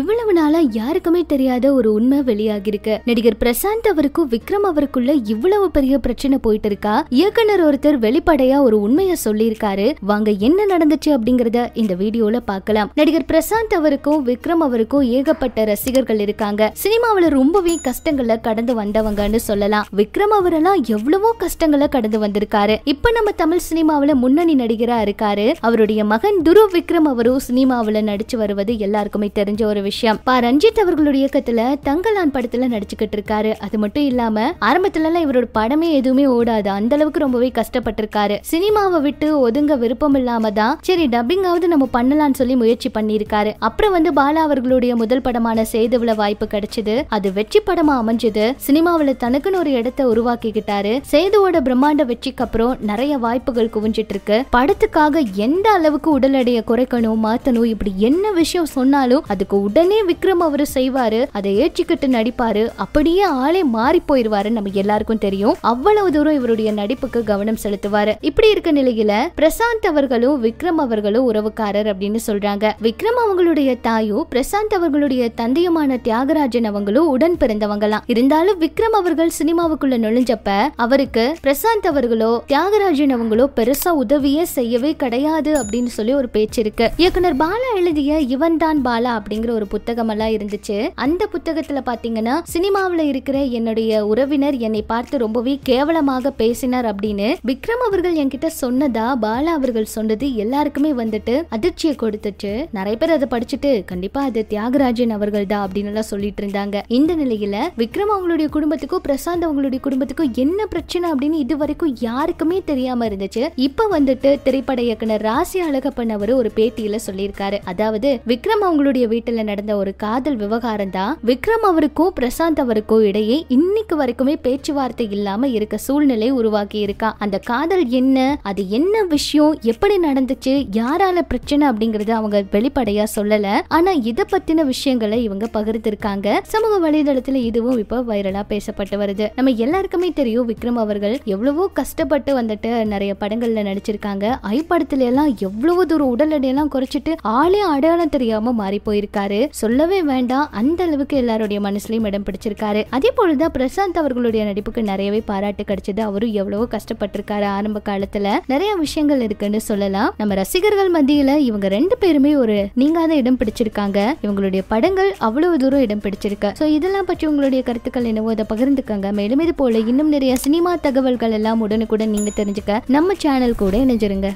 இவ்வளவு நாளா யாருக்குமே தெரியாத ஒரு உண்மை வெளியாகிருக்கு நடிகர் பிரசாந்த் அவருக்கும் விக்ரம் அவருக்குள்ள இவ்வளவு பெரிய பிரச்சனை போயிட்டு இருக்கா இயக்குனர் ஒருத்தர் வெளிப்படையா ஒரு உண்மையை சொல்லியிருக்காரு வாங்க என்ன நடந்துச்சு அப்படிங்கறத இந்த வீடியோல பாக்கலாம் நடிகர் பிரசாந்த் அவருக்கும் விக்ரம் அவருக்கும் ஏகப்பட்ட ரசிகர்கள் இருக்காங்க சினிமாவில ரொம்பவே கஷ்டங்களை கடந்து வந்தவங்கன்னு சொல்லலாம் விக்ரம் அவரெல்லாம் எவ்வளவோ கஷ்டங்களை கடந்து வந்திருக்காரு இப்ப நம்ம தமிழ் சினிமாவில முன்னணி நடிகரா இருக்காரு அவருடைய மகன் துரு விக்ரம் அவரும் சினிமாவில நடிச்சு வருவது எல்லாருக்குமே தெரிஞ்ச ஒரு ஒரு விஷயம் பா ரஞ்சித் அவர்களுடைய இயக்கத்துல தங்கலான் படத்துல நடிச்சுக்கிட்டு இருக்காரு அது மட்டும் இல்லாம ஆரம்பத்துல எல்லாம் இவரோட படமே எதுவுமே ஓடாது அந்த அளவுக்கு ரொம்பவே கஷ்டப்பட்டிருக்காரு சினிமாவை விட்டு ஒதுங்க விருப்பம் இல்லாம தான் சரி டப்பிங்காவது நம்ம பண்ணலாம்னு சொல்லி முயற்சி பண்ணியிருக்காரு அப்புறம் வந்து பாலா அவர்களுடைய முதல் படமான சேதுவில வாய்ப்பு கிடைச்சது அது வெற்றி படமா அமைஞ்சது சினிமாவில தனக்குன்னு ஒரு இடத்தை உருவாக்கிக்கிட்டாரு சேதுவோட பிரம்மாண்ட வெற்றிக்கு அப்புறம் நிறைய வாய்ப்புகள் குவிஞ்சிட்டு இருக்கு படத்துக்காக எந்த அளவுக்கு உடல் எடையை குறைக்கணும் மாத்தணும் இப்படி என்ன விஷயம் சொன்னாலும் அதுக்கு உடனே விக்ரம் அவரு செய்வாரு அதை ஏற்றிக்கிட்டு நடிப்பாரு அப்படியே ஆளே மாறி போயிருவாரு நம்ம எல்லாருக்கும் தெரியும் அவ்வளவு தூரம் இவருடைய நடிப்புக்கு கவனம் செலுத்துவாரு இப்படி இருக்க நிலையில பிரசாந்த் அவர்களும் விக்ரம் அவர்களும் உறவுக்காரர் அப்படின்னு சொல்றாங்க விக்ரம் அவங்களுடைய தாயும் பிரசாந்த் அவர்களுடைய தந்தையுமான தியாகராஜன் அவங்களும் உடன் பிறந்தவங்களாம் இருந்தாலும் விக்ரம் அவர்கள் சினிமாவுக்குள்ள நுழைஞ்சப்ப அவருக்கு பிரசாந்த் அவர்களோ தியாகராஜன் அவங்களோ பெருசா உதவியே செய்யவே கிடையாது அப்படின்னு சொல்லி ஒரு பேச்சு இருக்கு இயக்குனர் பாலா எழுதிய இவன் தான் பாலா அப்படிங்கிற ஒரு ஒரு புத்தகமெல்லாம் இருந்துச்சு அந்த புத்தகத்துல பாத்தீங்கன்னா சினிமாவில இருக்கிற என்னுடைய உறவினர் என்னை பார்த்து ரொம்பவே கேவலமாக பேசினார் அப்படின்னு விக்ரம் அவர்கள் என்கிட்ட சொன்னதா பாலா அவர்கள் சொன்னது எல்லாருக்குமே வந்துட்டு அதிர்ச்சியை கொடுத்துச்சு நிறைய பேர் அதை படிச்சுட்டு கண்டிப்பா அது தியாகராஜன் அவர்கள் தான் அப்படின்னு சொல்லிட்டு இருந்தாங்க இந்த நிலையில விக்ரம் அவங்களுடைய குடும்பத்துக்கும் பிரசாந்த் அவங்களுடைய குடும்பத்துக்கும் என்ன பிரச்சனை அப்படின்னு இது வரைக்கும் யாருக்குமே தெரியாம இருந்துச்சு இப்ப வந்துட்டு திரைப்பட இயக்குனர் ராசி அழகப்பன் அவர் ஒரு பேட்டியில சொல்லியிருக்காரு அதாவது விக்ரம் அவங்களுடைய வீட்டுல நடந்த ஒரு காதல் விவகாரம் தான் விக்ரம் அவருக்கும் பிரசாந்த் அவருக்கும் இடையே இன்னைக்கு வரைக்குமே பேச்சுவார்த்தை இல்லாம இருக்க சூழ்நிலை உருவாக்கி இருக்கா அந்த காதல் என்ன அது என்ன விஷயம் எப்படி நடந்துச்சு யாரால பிரச்சனை அப்படிங்கறது அவங்க வெளிப்படையா சொல்லல ஆனா இத பத்தின விஷயங்களை இவங்க பகிர்ந்திருக்காங்க சமூக வலைதளத்துல இதுவும் இப்ப வைரலா பேசப்பட்டு வருது நம்ம எல்லாருக்குமே தெரியும் விக்ரம் அவர்கள் எவ்வளவோ கஷ்டப்பட்டு வந்துட்டு நிறைய படங்கள்ல நடிச்சிருக்காங்க ஐ படத்துல எல்லாம் எவ்வளவு தூரம் உடல் எடையெல்லாம் குறைச்சிட்டு ஆளே அடையாளம் தெரியாம மாறி போயிருக்காரு இருக்காரு சொல்லவே வேண்டாம் அந்த அளவுக்கு எல்லாருடைய மனசுலயும் இடம் பிடிச்சிருக்காரு அதே போலதான் பிரசாந்த் அவர்களுடைய நடிப்புக்கு நிறையவே பாராட்டு கிடைச்சது அவரும் எவ்வளவோ கஷ்டப்பட்டிருக்காரு ஆரம்ப காலத்துல நிறைய விஷயங்கள் இருக்குன்னு சொல்லலாம் நம்ம ரசிகர்கள் மத்தியில இவங்க ரெண்டு பேருமே ஒரு நீங்காத இடம் பிடிச்சிருக்காங்க இவங்களுடைய படங்கள் அவ்வளவு தூரம் இடம் பிடிச்சிருக்க சோ இதெல்லாம் பற்றி உங்களுடைய கருத்துக்கள் என்னவோ அதை பகிர்ந்துக்கங்க மேலும் இது போல இன்னும் நிறைய சினிமா தகவல்கள் எல்லாம் உடனுக்குடன் நீங்க தெரிஞ்சுக்க நம்ம சேனல் கூட இணைஞ்சிருங்க